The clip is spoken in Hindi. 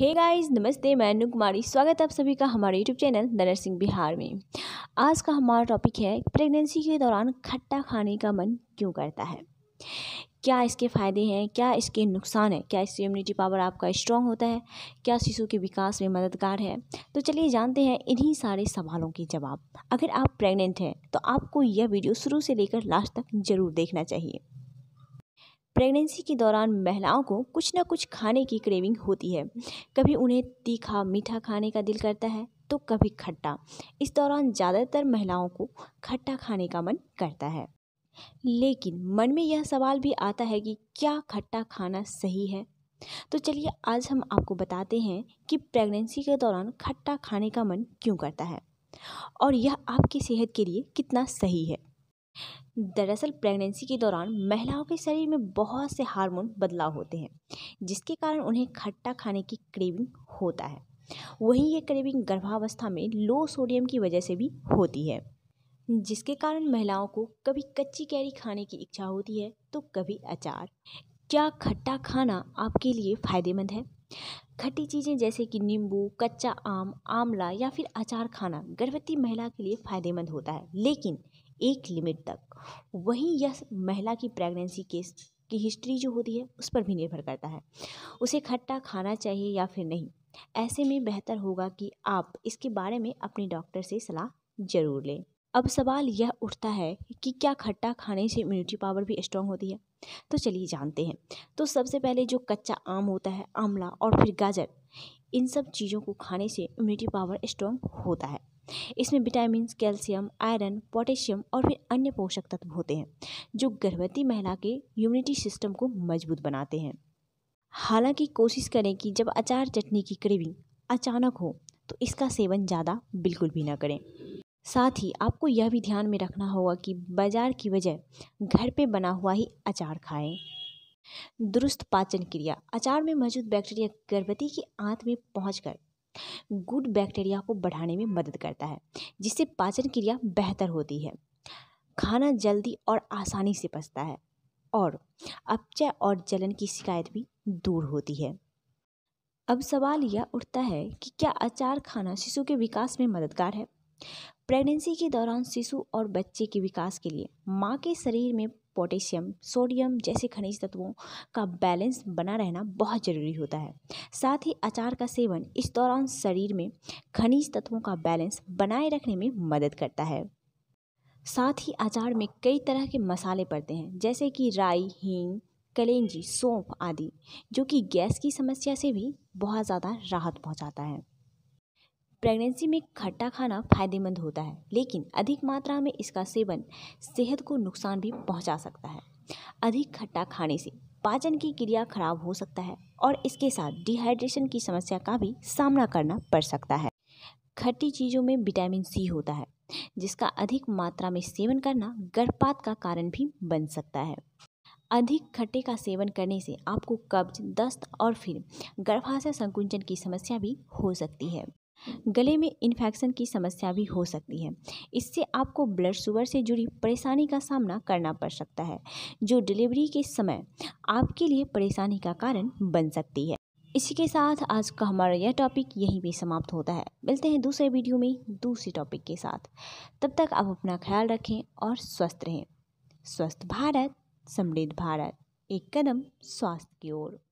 हे गाइस नमस्ते मैं अनु कुमारी स्वागत है आप सभी का हमारे YouTube channel the nursing Bihar में आज का हमारा टॉपिक है प्रेगनेंसी के दौरान खट्टा खाने का मन क्यों करता है क्या इसके फ़ायदे हैं क्या इसके नुकसान हैं क्या इससे इम्यूनिटी पावर आपका स्ट्रॉन्ग होता है क्या शिशु के विकास में मददगार है तो चलिए जानते हैं इन्हीं सारे सवालों के जवाब अगर आप प्रेग्नेंट हैं तो आपको यह वीडियो शुरू से लेकर लास्ट तक ज़रूर देखना चाहिए प्रेगनेंसी के दौरान महिलाओं को कुछ ना कुछ खाने की क्रेविंग होती है कभी उन्हें तीखा मीठा खाने का दिल करता है तो कभी खट्टा इस दौरान ज़्यादातर महिलाओं को खट्टा खाने का मन करता है लेकिन मन में यह सवाल भी आता है कि क्या खट्टा खाना सही है तो चलिए आज हम आपको बताते हैं कि प्रेगनेंसी के दौरान खट्टा खाने का मन क्यों करता है और यह आपकी सेहत के लिए कितना सही है दरअसल प्रेगनेंसी के दौरान महिलाओं के शरीर में बहुत से हार्मोन बदलाव होते हैं जिसके कारण उन्हें खट्टा खाने की क्रेविंग होता है वहीं ये क्रेविंग गर्भावस्था में लो सोडियम की वजह से भी होती है जिसके कारण महिलाओं को कभी कच्ची कैरी खाने की इच्छा होती है तो कभी अचार क्या खट्टा खाना आपके लिए फ़ायदेमंद है खट्टी चीज़ें जैसे कि नींबू कच्चा आम आंवला या फिर अचार खाना गर्भवती महिला के लिए फ़ायदेमंद होता है लेकिन एक लिमिट तक वहीं यह महिला की प्रेगनेंसी केस की हिस्ट्री जो होती है उस पर भी निर्भर करता है उसे खट्टा खाना चाहिए या फिर नहीं ऐसे में बेहतर होगा कि आप इसके बारे में अपने डॉक्टर से सलाह ज़रूर लें अब सवाल यह उठता है कि क्या खट्टा खाने से इम्यूनिटी पावर भी स्ट्रांग होती है तो चलिए जानते हैं तो सबसे पहले जो कच्चा आम होता है आंवला और फिर गाजर इन सब चीज़ों को खाने से इम्यूनिटी पावर स्ट्रॉन्ग होता है इसमें विटामिन कैल्शियम आयरन पोटेशियम और फिर अन्य पोषक तत्व होते हैं जो गर्भवती महिला के इम्यूनिटी सिस्टम को मजबूत बनाते हैं हालांकि कोशिश करें कि जब अचार चटनी की क्रेविंग अचानक हो तो इसका सेवन ज़्यादा बिल्कुल भी ना करें साथ ही आपको यह भी ध्यान में रखना होगा कि बाज़ार की बजाय घर पे बना हुआ ही अचार खाएं दुरुस्त पाचन क्रिया अचार में मौजूद बैक्टीरिया गर्भवती की आंत में पहुँच गुड बैक्टीरिया को बढ़ाने में मदद करता है जिससे पाचन क्रिया बेहतर होती है खाना जल्दी और आसानी से पचता है और अपचय और जलन की शिकायत भी दूर होती है अब सवाल यह उठता है कि क्या अचार खाना शिशु के विकास में मददगार है प्रेगनेंसी के दौरान शिशु और बच्चे के विकास के लिए माँ के शरीर में पोटेशियम सोडियम जैसे खनिज तत्वों का बैलेंस बना रहना बहुत ज़रूरी होता है साथ ही अचार का सेवन इस दौरान शरीर में खनिज तत्वों का बैलेंस बनाए रखने में मदद करता है साथ ही अचार में कई तरह के मसाले पड़ते हैं जैसे कि राई हींग कलेंजी सौंफ आदि जो कि गैस की समस्या से भी बहुत ज़्यादा राहत पहुंचाता है प्रेगनेंसी में खट्टा खाना फायदेमंद होता है लेकिन अधिक मात्रा में इसका सेवन सेहत को नुकसान भी पहुंचा सकता है अधिक खट्टा खाने से पाचन की क्रिया खराब हो सकता है और इसके साथ डिहाइड्रेशन की समस्या का भी सामना करना पड़ सकता है खट्टी चीज़ों में विटामिन सी होता है जिसका अधिक मात्रा में सेवन करना गर्भपात का कारण भी बन सकता है अधिक खट्टे का सेवन करने से आपको कब्ज दस्त और फिर गर्भाशय संकुंचन की समस्या भी हो सकती है गले में इन्फेक्शन की समस्या भी हो सकती है इससे आपको ब्लड शुगर से जुड़ी परेशानी का सामना करना पड़ सकता है जो डिलीवरी के समय आपके लिए परेशानी का कारण बन सकती है इसी के साथ आज का हमारा यह टॉपिक यहीं पे समाप्त होता है मिलते हैं दूसरे वीडियो में दूसरे टॉपिक के साथ तब तक आप अपना ख्याल रखें और स्वस्थ रहें स्वस्थ भारत समृद्ध भारत एक कदम स्वास्थ्य की ओर